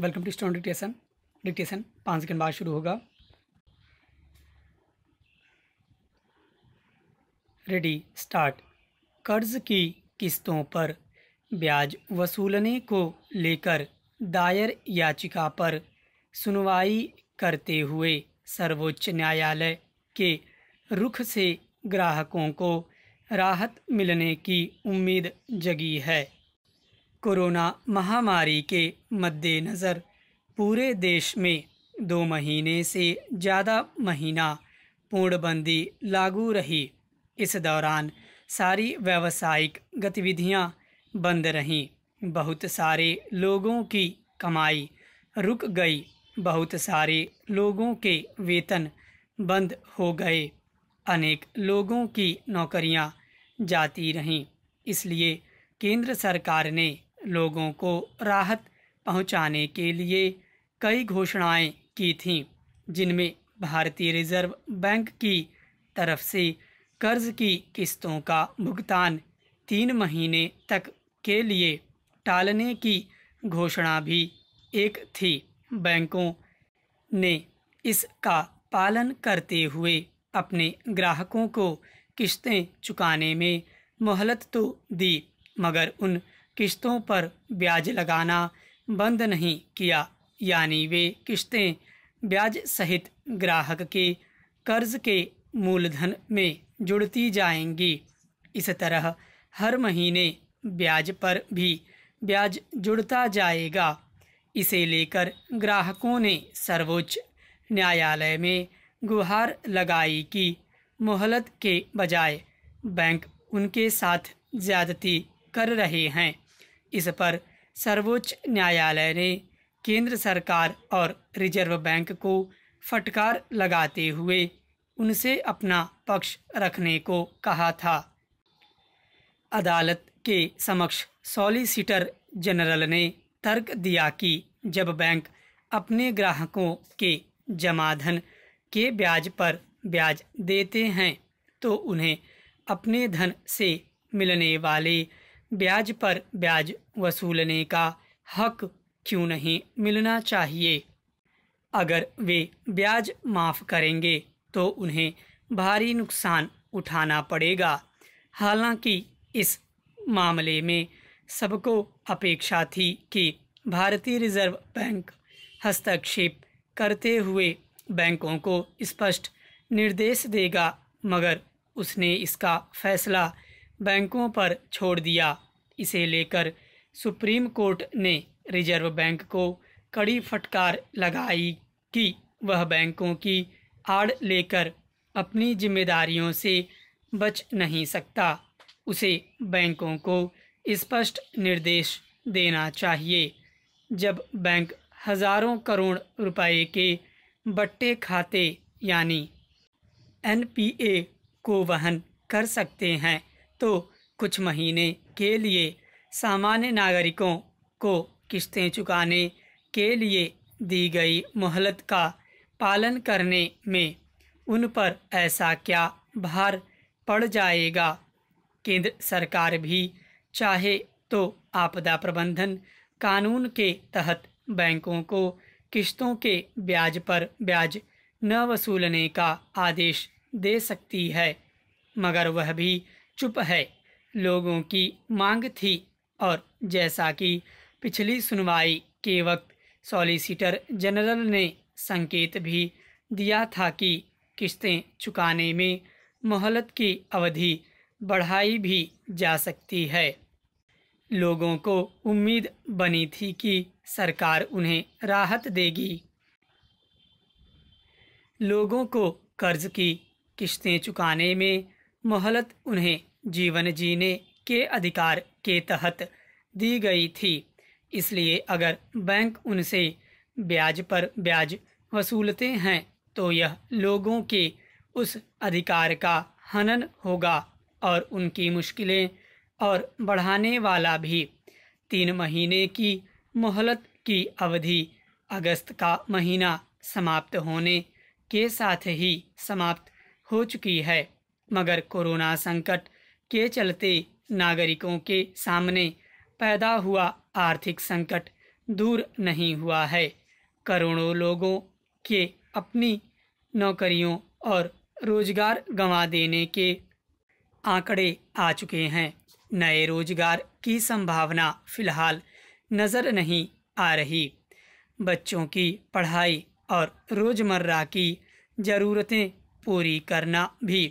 welcome to stone dictation dictation पाँच second बाद शुरू होगा रेडी स्टार्ट कर्ज की किस्तों पर ब्याज वसूलने को लेकर दायर याचिका पर सुनवाई करते हुए सर्वोच्च न्यायालय के रुख से ग्राहकों को राहत मिलने की उम्मीद जगी है कोरोना महामारी के मद्देनज़र पूरे देश में दो महीने से ज़्यादा महीना पूर्णबंदी लागू रही इस दौरान सारी व्यावसायिक गतिविधियां बंद रहीं बहुत सारे लोगों की कमाई रुक गई बहुत सारे लोगों के वेतन बंद हो गए अनेक लोगों की नौकरियां जाती रहीं इसलिए केंद्र सरकार ने लोगों को राहत पहुंचाने के लिए कई घोषणाएं की थीं जिनमें भारतीय रिजर्व बैंक की तरफ से कर्ज की किस्तों का भुगतान तीन महीने तक के लिए टालने की घोषणा भी एक थी बैंकों ने इसका पालन करते हुए अपने ग्राहकों को किस्तें चुकाने में मोहलत तो दी मगर उन किस्तों पर ब्याज लगाना बंद नहीं किया यानी वे किस्तें ब्याज सहित ग्राहक के कर्ज के मूलधन में जुड़ती जाएंगी इस तरह हर महीने ब्याज पर भी ब्याज जुड़ता जाएगा इसे लेकर ग्राहकों ने सर्वोच्च न्यायालय में गुहार लगाई कि मोहलत के बजाय बैंक उनके साथ ज्यादती कर रहे हैं इस पर सर्वोच्च न्यायालय ने केंद्र सरकार और रिजर्व बैंक को फटकार लगाते हुए उनसे अपना पक्ष रखने को कहा था अदालत के समक्ष सॉलिसिटर जनरल ने तर्क दिया कि जब बैंक अपने ग्राहकों के जमाधन के ब्याज पर ब्याज देते हैं तो उन्हें अपने धन से मिलने वाले ब्याज पर ब्याज वसूलने का हक क्यों नहीं मिलना चाहिए अगर वे ब्याज माफ़ करेंगे तो उन्हें भारी नुकसान उठाना पड़ेगा हालांकि इस मामले में सबको अपेक्षा थी कि भारतीय रिजर्व बैंक हस्तक्षेप करते हुए बैंकों को स्पष्ट निर्देश देगा मगर उसने इसका फैसला बैंकों पर छोड़ दिया इसे लेकर सुप्रीम कोर्ट ने रिजर्व बैंक को कड़ी फटकार लगाई कि वह बैंकों की आड़ लेकर अपनी जिम्मेदारियों से बच नहीं सकता उसे बैंकों को स्पष्ट निर्देश देना चाहिए जब बैंक हजारों करोड़ रुपए के बट्टे खाते यानी एनपीए को वहन कर सकते हैं तो कुछ महीने के लिए सामान्य नागरिकों को किस्तें चुकाने के लिए दी गई मोहलत का पालन करने में उन पर ऐसा क्या भार पड़ जाएगा केंद्र सरकार भी चाहे तो आपदा प्रबंधन कानून के तहत बैंकों को किस्तों के ब्याज पर ब्याज न वसूलने का आदेश दे सकती है मगर वह भी चुप है लोगों की मांग थी और जैसा कि पिछली सुनवाई के वक्त सॉलिसिटर जनरल ने संकेत भी दिया था कि किस्तें चुकाने में मोहलत की अवधि बढ़ाई भी जा सकती है लोगों को उम्मीद बनी थी कि सरकार उन्हें राहत देगी लोगों को कर्ज की किस्तें चुकाने में मोहलत उन्हें जीवन जीने के अधिकार के तहत दी गई थी इसलिए अगर बैंक उनसे ब्याज पर ब्याज वसूलते हैं तो यह लोगों के उस अधिकार का हनन होगा और उनकी मुश्किलें और बढ़ाने वाला भी तीन महीने की मोहलत की अवधि अगस्त का महीना समाप्त होने के साथ ही समाप्त हो चुकी है मगर कोरोना संकट के चलते नागरिकों के सामने पैदा हुआ आर्थिक संकट दूर नहीं हुआ है करोड़ों लोगों के अपनी नौकरियों और रोजगार गंवा देने के आंकड़े आ चुके हैं नए रोजगार की संभावना फिलहाल नज़र नहीं आ रही बच्चों की पढ़ाई और रोज़मर्रा की ज़रूरतें पूरी करना भी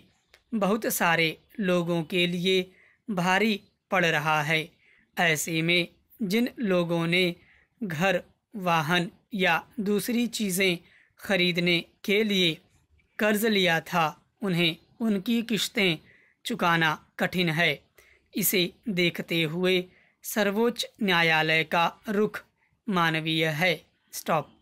बहुत सारे लोगों के लिए भारी पड़ रहा है ऐसे में जिन लोगों ने घर वाहन या दूसरी चीज़ें खरीदने के लिए कर्ज लिया था उन्हें उनकी किश्तें चुकाना कठिन है इसे देखते हुए सर्वोच्च न्यायालय का रुख मानवीय है स्टॉप